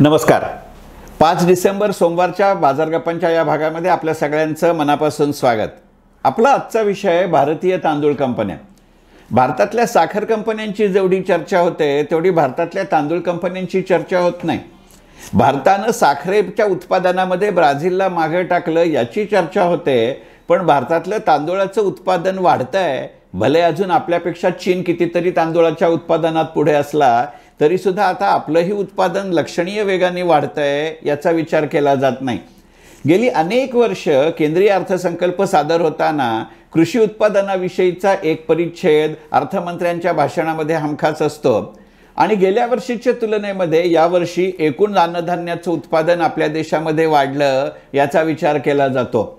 नमस्कार पाच डिसेंबर सोमवारच्या बाजारगप्पांच्या या भागामध्ये आपल्या सगळ्यांचं मनापासून स्वागत आपला आजचा विषय आहे भारतीय तांदूळ कंपन्या भारतातल्या साखर कंपन्यांची जेवढी चर्चा होते तेवढी भारतातल्या तांदूळ कंपन्यांची चर्चा होत नाही भारतानं साखरेच्या उत्पादनामध्ये ब्राझीलला मागे टाकलं याची चर्चा होते पण भारतातलं तांदुळाचं उत्पादन वाढतंय भले अजून आपल्यापेक्षा चीन कितीतरी तांदूळाच्या उत्पादनात पुढे असला तरी सुद्धा आता आपलंही उत्पादन लक्षणीय वेगाने वाढतंय याचा विचार केला जात नाही गेली अनेक वर्ष केंद्रीय अर्थसंकल्प सादर होताना कृषी उत्पादनाविषयीचा एक परिच्छेद अर्थमंत्र्यांच्या भाषणामध्ये हमखाच असतो आणि गेल्या वर्षीच्या तुलनेमध्ये यावर्षी एकूण अन्नधान्याचं उत्पादन आपल्या देशामध्ये वाढलं याचा विचार केला जातो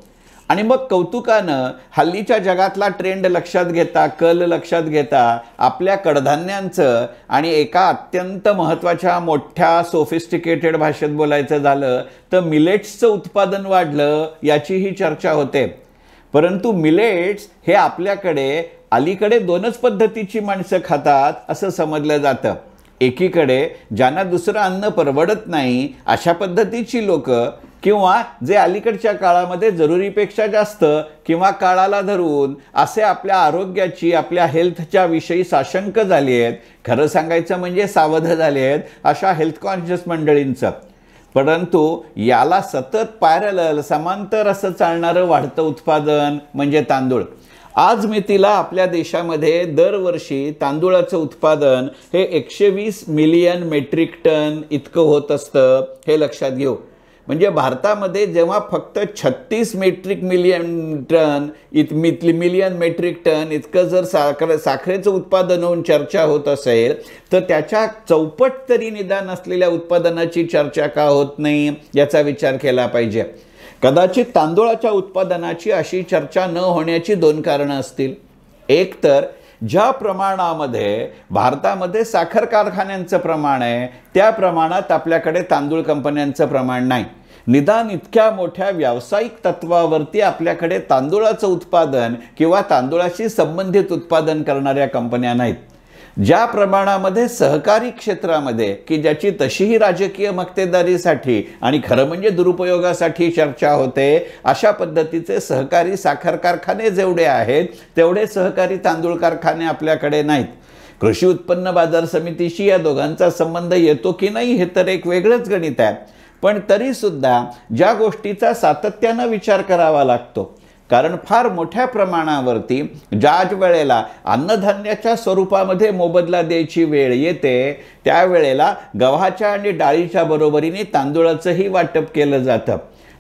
आणि मग कौतुकानं हल्लीच्या जगातला ट्रेंड लक्षात घेता कल लक्षात घेता आपल्या कडधान्यांचं आणि एका अत्यंत महत्त्वाच्या मोठ्या सोफिस्टिकेटेड भाषेत बोलायचं झालं तर मिलेट्सचं उत्पादन वाढलं याचीही चर्चा होते परंतु मिलेट्स हे आपल्याकडे अलीकडे दोनच पद्धतीची माणसं खातात असं समजलं जातं एकीकडे ज्यांना दुसरं अन्न परवडत नाही अशा पद्धतीची लोकं किंवा जे अलीकडच्या काळामध्ये जरुरीपेक्षा जास्त किंवा काळाला धरून असे आपल्या आरोग्याची आपल्या हेल्थच्या विषयी साशंक झाली आहेत खरं सांगायचं म्हणजे सावध झाले आहेत अशा हेल्थ कॉन्शियस मंडळींचं परंतु याला सतत पॅरल समांतर असं चालणारं वाढतं उत्पादन म्हणजे तांदूळ आज मितीला आपल्या देशामध्ये दरवर्षी तांदूळाचं उत्पादन हे एकशे वीस मिलियन मेट्रिक टन इतकं होत असतं हे लक्षात घेऊ म्हणजे भारतामध्ये जेव्हा फक्त छत्तीस मेट्रिक मिलियन टन इत मिथली मिलियन मेट्रिक टन इतकं जर साखर साखरेचं उत्पादन होऊन चर्चा होत असेल तर त्याच्या चौपट तरी निदान असलेल्या उत्पादनाची चर्चा का होत नाही याचा विचार केला पाहिजे कदाचित तांदुळाच्या उत्पादनाची अशी चर्चा न होण्याची दोन कारणं असतील एक तर ज्या प्रमाणामध्ये भारतामध्ये साखर कारखान्यांचं प्रमाण आहे त्या प्रमाणात आपल्याकडे तांदूळ कंपन्यांचं प्रमाण नाही निदान इतक्या मोठ्या व्यावसायिक तत्वावरती आपल्याकडे तांदुळाचं उत्पादन किंवा तांदुळाशी संबंधित उत्पादन करणाऱ्या कंपन्या नाहीत ज्या प्रमाणामध्ये सहकारी क्षेत्रामध्ये की ज्याची तशीही राजकीय मक्तेदारीसाठी आणि खरं म्हणजे दुरुपयोगासाठी चर्चा होते अशा पद्धतीचे सहकारी साखर कारखाने जेवढे आहेत तेवढे सहकारी तांदूळ कारखाने आपल्याकडे नाहीत कृषी उत्पन्न बाजार समितीशी या दोघांचा संबंध येतो की नाही हे तर एक वेगळंच गणित आहे पण तरीसुद्धा ज्या गोष्टीचा सातत्यानं विचार करावा लागतो कारण फार मोठ्या प्रमाणावरती ज्याच वेळेला अन्नधान्याच्या स्वरूपामध्ये मोबदला द्यायची वेळ येते त्यावेळेला गव्हाच्या आणि डाळीच्या बरोबरीने तांदुळाचंही वाटप केलं जातं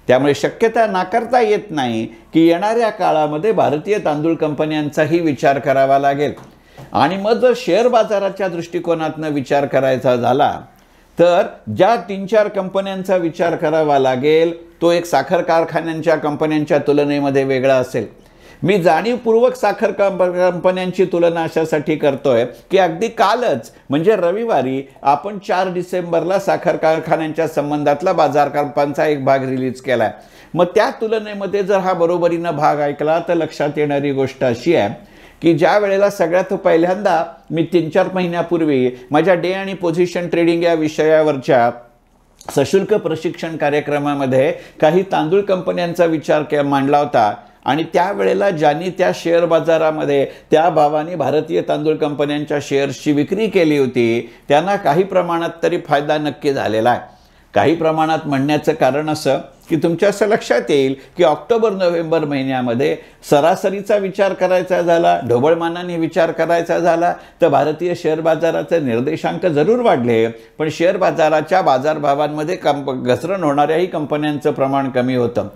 त्यामुळे शक्यता नाकारता येत नाही की येणाऱ्या काळामध्ये भारतीय तांदूळ कंपन्यांचाही विचार करावा लागेल आणि मग जर शेअर बाजाराच्या दृष्टिकोनातनं विचार करायचा झाला तर ज्या तीन चार कंपन्यांचा विचार करावा लागेल तो एक साखर कारखान्यांच्या कंपन्यांच्या तुलनेमध्ये वेगळा असेल मी जाणीवपूर्वक साखर कंप कंपन्यांची तुलना अशासाठी करतोय की अगदी कालच म्हणजे रविवारी आपण चार डिसेंबरला साखर कारखान्यांच्या संबंधातला बाजार कंपांचा एक भाग रिलीज केला आहे मग त्या तुलनेमध्ये जर हा बरोबरीनं भाग ऐकला तर लक्षात येणारी गोष्ट अशी आहे की ज्या वेळेला सगळ्यात पहिल्यांदा मी तीन चार महिन्यापूर्वी माझ्या डे आणि पोझिशन ट्रेडिंग या विषयावरच्या सशुल्क प्रशिक्षण कार्यक्रमामध्ये काही तांदूळ कंपन्यांचा विचार के मांडला होता आणि त्यावेळेला ज्यांनी त्या शेअर बाजारामध्ये त्या भावाने भारतीय तांदूळ कंपन्यांच्या शेअर्सची विक्री केली होती त्यांना काही प्रमाणात तरी फायदा नक्की झालेला आहे काही प्रमाणात म्हणण्याचं कारण असं की तुमच्या असं लक्षात येईल की ऑक्टोबर नोव्हेंबर महिन्यामध्ये सरासरीचा विचार करायचा झाला ढोबळमानाने विचार करायचा झाला तर भारतीय शेअर बाजाराचे निर्देशांक जरूर वाढले पण शेअर बाजाराच्या बाजारभावांमध्ये कंप घसरण होणाऱ्याही कंपन्यांचं प्रमाण कमी होतं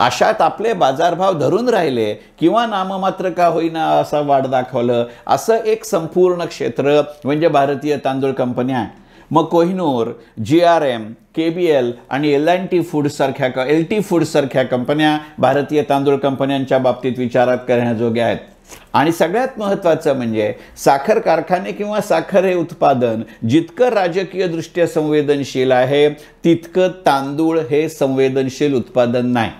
अशात आपले बाजारभाव धरून राहिले किंवा नाममात्र का होईना असा वाढ दाखवलं असं एक संपूर्ण क्षेत्र म्हणजे भारतीय तांदूळ कंपन्या मग Kohinoor G R M K B L आणि एल अँड टी फूडसारख्या क एल टी फूडसारख्या कंपन्या भारतीय तांदूळ कंपन्यांच्या बाबतीत विचारात करण्याजोग्या आहेत आणि सगळ्यात महत्त्वाचं म्हणजे साखर कारखाने किंवा साखर हे उत्पादन जितकं राजकीय दृष्ट्या संवेदनशील आहे तितकं तांदूळ हे संवेदनशील उत्पादन नाही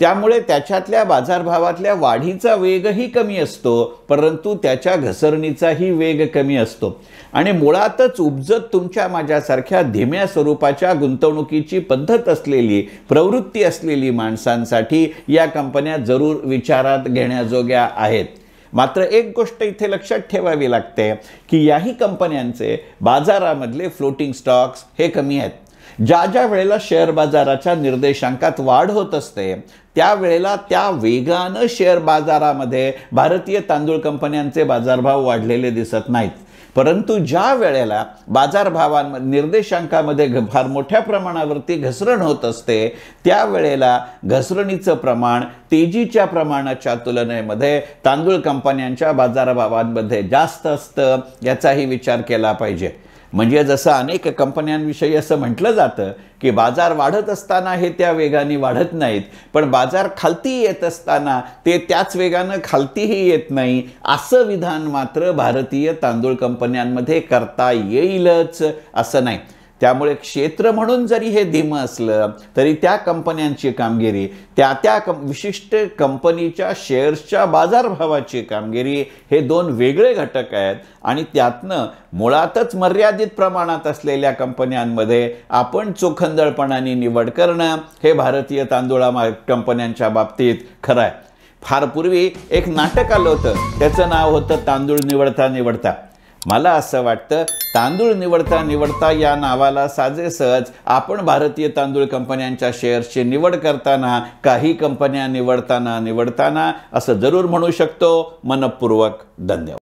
त्यामुळे त्याच्यातल्या बाजारभावातल्या वाढीचा वेगही कमी असतो परंतु त्याच्या घसरणीचाही वेग कमी असतो आणि मुळातच उपजत तुमच्या माझ्यासारख्या धीम्या स्वरूपाच्या गुंतवणुकीची पद्धत असलेली प्रवृत्ती असलेली माणसांसाठी या कंपन्या जरूर विचारात घेण्याजोग्या आहेत मात्र एक गोष्ट इथे लक्षात ठेवावी लागते की याही कंपन्यांचे बाजारामधले फ्लोटिंग स्टॉक्स हे कमी आहेत ज्या ज्या वेळेला शेअर बाजाराच्या निर्देशांकात वाढ होत असते त्यावेळेला त्या वेगानं शेअर बाजारामध्ये भारतीय तांदूळ कंपन्यांचे बाजारभाव वाढलेले दिसत नाहीत परंतु ज्या वेळेला बाजारभावां निर्देशांकामध्ये घ फार मोठ्या प्रमाणावरती घसरण होत असते त्यावेळेला घसरणीचं प्रमाण तेजीच्या प्रमाणाच्या तुलनेमध्ये तांदूळ कंपन्यांच्या बाजारभावांमध्ये जास्त असतं याचाही विचार केला पाहिजे म्हणजे जसं अनेक कंपन्यांविषयी असं म्हटलं जातं की बाजार वाढत असताना हे त्या वेगाने वाढत नाहीत पण बाजार खालती येत असताना ते त्याच वेगानं खालतीही येत नाही असं विधान मात्र भारतीय तांदूळ कंपन्यांमध्ये करता येईलच असं नाही त्यामुळे क्षेत्र म्हणून जरी हे धीमं असलं तरी त्या कंपन्यांची कामगिरी त्या त्या कं विशिष्ट कंपनीच्या शेअर्सच्या बाजारभावाची कामगिरी हे दोन वेगळे घटक आहेत आणि त्यातनं मुळातच मर्यादित प्रमाणात असलेल्या कंपन्यांमध्ये आपण चोखंदळपणाने निवड करणं हे भारतीय मार्ग कंपन्यांच्या बाबतीत खरं आहे फार पूर्वी एक नाटक आलं होतं त्याचं नाव होतं तांदूळ निवडता निवडता मला असं वाटतं तांदूळ निवडता निवडता या नावाला साजेसहज आपण भारतीय तांदूळ कंपन्यांच्या शेअर्सची निवड करताना काही कंपन्या निवडताना निवडताना असं जरूर म्हणू शकतो मनपूर्वक धन्यवाद